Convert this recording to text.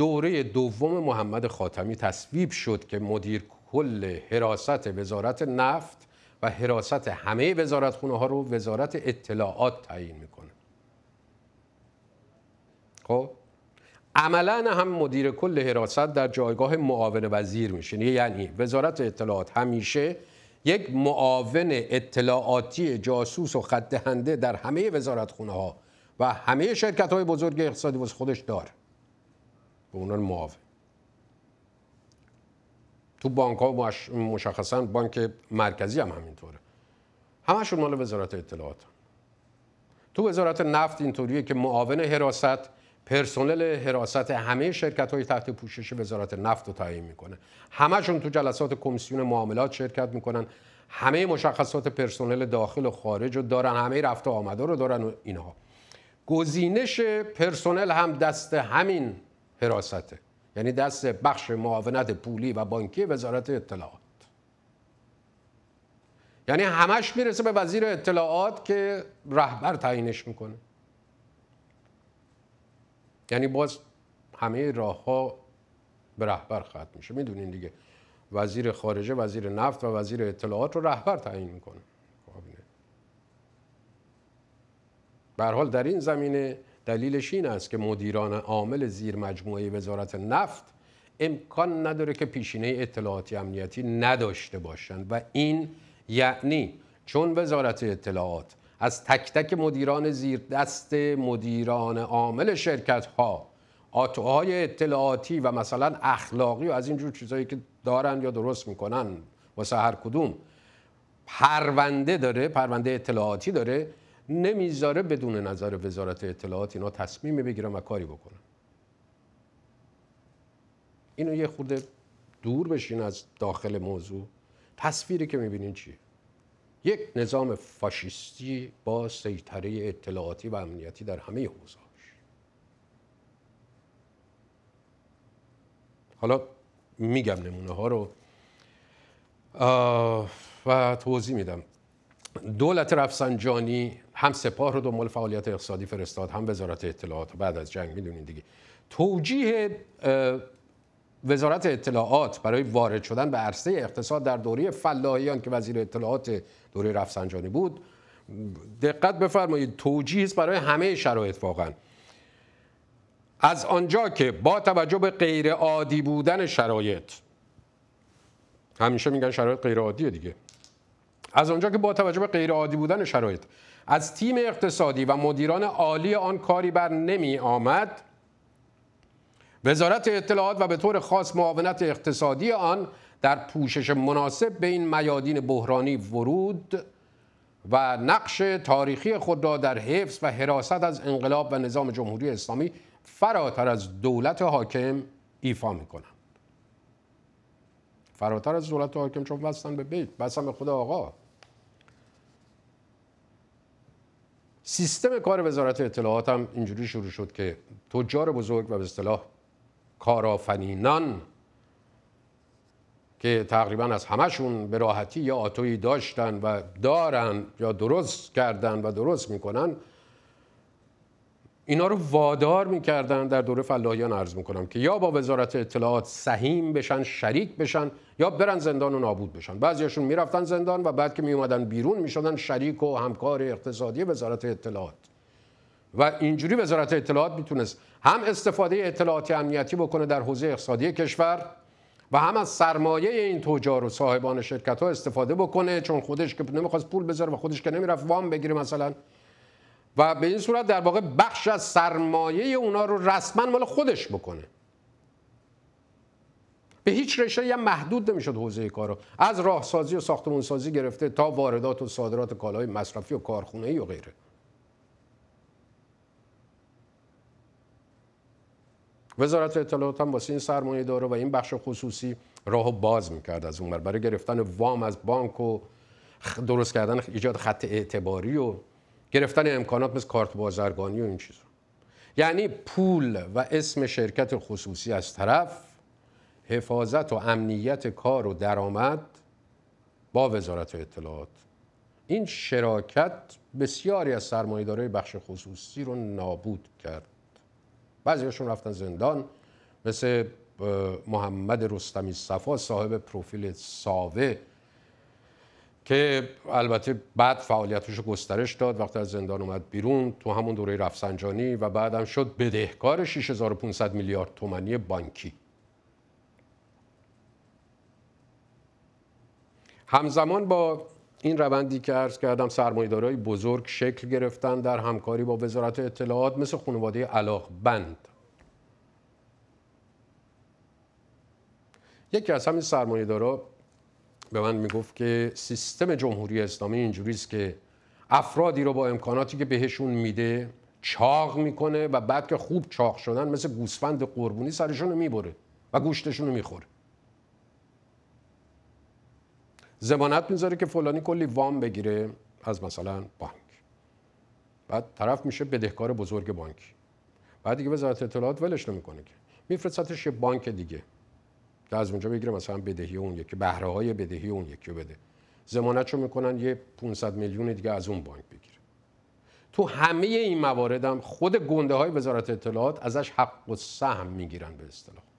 دوره دوم محمد خاتمی تصویب شد که مدیر کل حراست وزارت نفت و حراست همه وزارتخونه ها رو وزارت اطلاعات تعیین میکنه خب عملا هم مدیر کل حراست در جایگاه معاون وزیر میشه یعنی, یعنی وزارت اطلاعات همیشه یک معاون اطلاعاتی جاسوس و خط در همه وزارتخونه ها و همه شرکت های بزرگ اقتصادی واسه خودش داره به عنوان معاون تو بانک ها مشخصا بانک مرکزی هم همینطوره همشون مال وزارت اطلاعات تو وزارت نفت اینطوریه که معاون حراست پرسنل حراست همه شرکت های تحت پوشش وزارت نفت رو تعیین میکنه همشون تو جلسات کمیسیون معاملات شرکت میکنن همه مشخصات پرسنل داخل و خارج رو دارن همه رفت و آمده رو دارن و اینها گزینش پرسنل هم دست همین حراسته یعنی دست بخش معاونت پولی و بانکی وزارت اطلاعات یعنی همش میرسه به وزیر اطلاعات که رهبر تعیینش میکنه یعنی باز همه راه ها به رهبر ختم میشه میدونین دیگه وزیر خارجه وزیر نفت و وزیر اطلاعات رو رهبر تعیین میکنه خب به حال در این زمینه دلیلش این است که مدیران عامل زیر مجموعه وزارت نفت امکان نداره که پیشینه اطلاعاتی امنیتی نداشته باشند و این یعنی چون وزارت اطلاعات از تک تک مدیران زیر دست مدیران عامل شرکت ها آتوهای اطلاعاتی و مثلا اخلاقی و از اینجور چیزهایی که دارن یا درست میکنن واسه هر کدوم پرونده داره پرونده اطلاعاتی داره نمیذاره بدون نظر وزارت اطلاعات اینا تصمیم بگیرن و کاری بکنن اینو یه خورده دور بشین از داخل موضوع تصویری که میبینین چیه یک نظام فاشیستی با سیطره اطلاعاتی و امنیتی در همه حوزه‌هاش حالا میگم نمونه ها رو و توضیح میدم دولت رفسنجانی هم سپاه رو دنبال فعالیت اقتصادی فرستاد هم وزارت اطلاعات بعد از جنگ میدونید دیگه توجیه وزارت اطلاعات برای وارد شدن به عرصه اقتصاد در دوره فلاحیان که وزیر اطلاعات دوره رفسنجانی بود دقت بفرمایید توجیه برای همه شرایط واقعا از آنجا که با توجه به غیر عادی بودن شرایط همیشه میگن شرایط غیر عادیه دیگه از آنجا که با توجه به غیرعادی بودن شرایط از تیم اقتصادی و مدیران عالی آن کاری بر نمی آمد وزارت اطلاعات و به طور خاص معاونت اقتصادی آن در پوشش مناسب به این میادین بحرانی ورود و نقش تاریخی خود را در حفظ و حراست از انقلاب و نظام جمهوری اسلامی فراتر از دولت حاکم ایفا کنند. فراتر از دولت حاکم چون بستن به بیت بستن به خود آقا سیستم کار وزارت اطلاعات هم اینجوری شروع شد که تجار بزرگ و به اصطلاح کارآفرینان که تقریبا از همهشون به راحتی یا آتویی داشتن و دارن یا درست کردن و درست میکنن اینا رو وادار میکردن در دوره فلاحیان عرض میکنم که یا با وزارت اطلاعات سهیم بشن شریک بشن یا برن زندان و نابود بشن بعضیشون میرفتن زندان و بعد که میومدن بیرون میشدن شریک و همکار اقتصادی وزارت اطلاعات و اینجوری وزارت اطلاعات میتونست هم استفاده اطلاعات امنیتی بکنه در حوزه اقتصادی کشور و هم از سرمایه این توجار و صاحبان شرکت ها استفاده بکنه چون خودش که نمیخواست پول بذاره و خودش که نمیرفت وام بگیره مثلا و به این صورت در واقع بخش از سرمایه اونا رو رسما مال خودش بکنه به هیچ رشته یه محدود نمیشد حوزه کارو از راهسازی و ساختمانسازی گرفته تا واردات و صادرات کالای مصرفی و کارخونه ای و غیره وزارت اطلاعات هم واسه این سرمایه داره و این بخش خصوصی راهو باز میکرد از اون برای گرفتن وام از بانک و درست کردن ایجاد خط اعتباری و گرفتن امکانات مثل کارت بازرگانی و این چیزا یعنی پول و اسم شرکت خصوصی از طرف حفاظت و امنیت کار و درآمد با وزارت اطلاعات این شراکت بسیاری از سرمایه‌دارای بخش خصوصی رو نابود کرد بعضیشون رفتن زندان مثل محمد رستمی صفا صاحب پروفیل ساوه که البته بعد فعالیتش رو گسترش داد وقتی از زندان اومد بیرون تو همون دوره رفسنجانی و بعدم شد بدهکار 6500 میلیارد تومانی بانکی همزمان با این روندی که عرض کردم سرمایه‌دارای بزرگ شکل گرفتن در همکاری با وزارت اطلاعات مثل خانواده علاق بند یکی از همین سرمایه‌دارا به من میگفت که سیستم جمهوری اسلامی اینجوری که افرادی رو با امکاناتی که بهشون میده چاق میکنه و بعد که خوب چاق شدن مثل گوسفند قربونی سرشون رو میبره و گوشتشون رو میخوره زمانت میذاره که فلانی کلی وام بگیره از مثلا بانک بعد طرف میشه بدهکار بزرگ بانکی بعد دیگه وزارت اطلاعات ولش نمیکنه که میفرستتش یه بانک دیگه از اونجا بگیره مثلا بدهی اون یکی بهره های بدهی اون یکی بده ضمانتشو میکنن یه 500 میلیون دیگه از اون بانک بگیره تو همه این موارد هم خود گنده های وزارت اطلاعات ازش حق و سهم میگیرن به اصطلاح